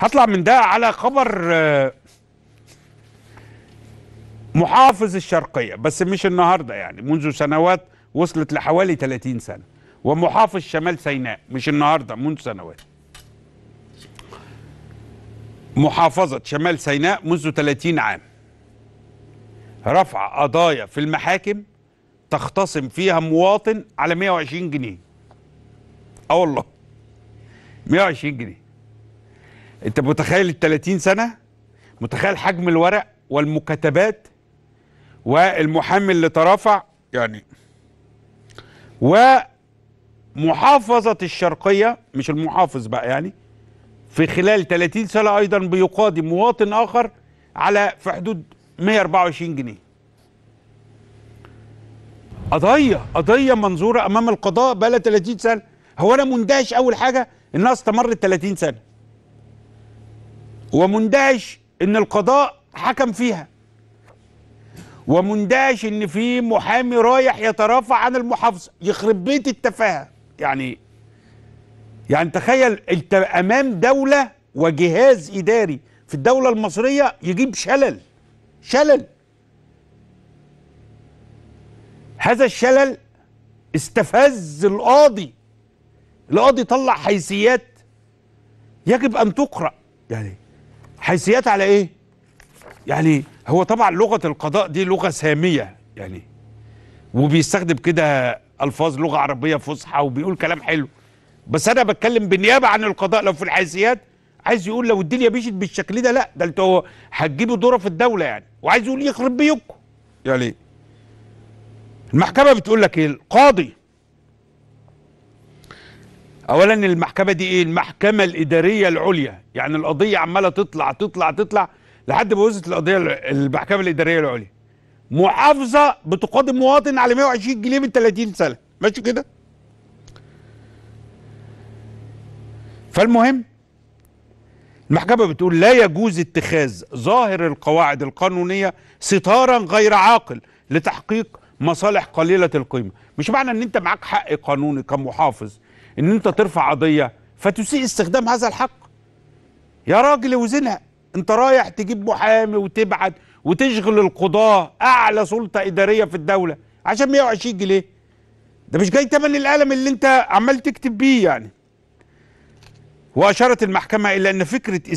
هطلع من ده على خبر آه، محافظ الشرقية بس مش النهاردة يعني منذ سنوات وصلت لحوالي 30 سنة ومحافظ شمال سيناء مش النهاردة منذ سنوات محافظة شمال سيناء منذ 30 عام رفع قضايا في المحاكم تختصم فيها مواطن على 120 جنيه اه والله 120 جنيه انت متخيل ال 30 سنه متخيل حجم الورق والمكاتبات والمحامي اللي ترافع يعني ومحافظة الشرقية مش المحافظ بقى يعني في خلال 30 سنة أيضا بيقاضي مواطن آخر على في حدود 124 جنيه قضية قضية منظورة أمام القضاء بقى 30 سنة هو أنا مندهش أول حاجة إنها استمرت 30 سنة ومندهش ان القضاء حكم فيها ومندهش ان في محامي رايح يترافع عن المحافظه يخرب بيت التفاهه يعني يعني تخيل انت امام دوله وجهاز اداري في الدوله المصريه يجيب شلل شلل هذا الشلل استفز القاضي القاضي طلع حيثيات يجب ان تقرا يعني حيثيات على ايه يعني هو طبعا لغه القضاء دي لغه ساميه يعني وبيستخدم كده الفاظ لغه عربيه فصحى وبيقول كلام حلو بس انا بتكلم بالنيابه عن القضاء لو في الحيثيات عايز يقول لو الدنيا مشيت بالشكل ده لا ده انتوا هتجيبوا دوره في الدوله يعني وعايز يقول يخرب بيوتكم يعني المحكمه بتقول لك ايه القاضي اولا المحكمه دي ايه المحكمه الاداريه العليا يعني القضيه عماله تطلع تطلع تطلع لحد ما وصلت القضيه المحكمه الاداريه العليا محافظه بتقاضي مواطن على 120 جنيه من 30 سنه ماشي كده فالمهم المحكمه بتقول لا يجوز اتخاذ ظاهر القواعد القانونيه ستارا غير عاقل لتحقيق مصالح قليله القيمه مش معنى ان انت معاك حق قانوني كمحافظ ان انت ترفع قضيه فتسيء استخدام هذا الحق يا راجل وزنها انت رايح تجيب محامي وتبعت وتشغل القضاه اعلى سلطه اداريه في الدوله عشان 120 جنيه ده مش جاي تمن القلم اللي انت عمال تكتب بيه يعني واشارت المحكمه الى ان فكره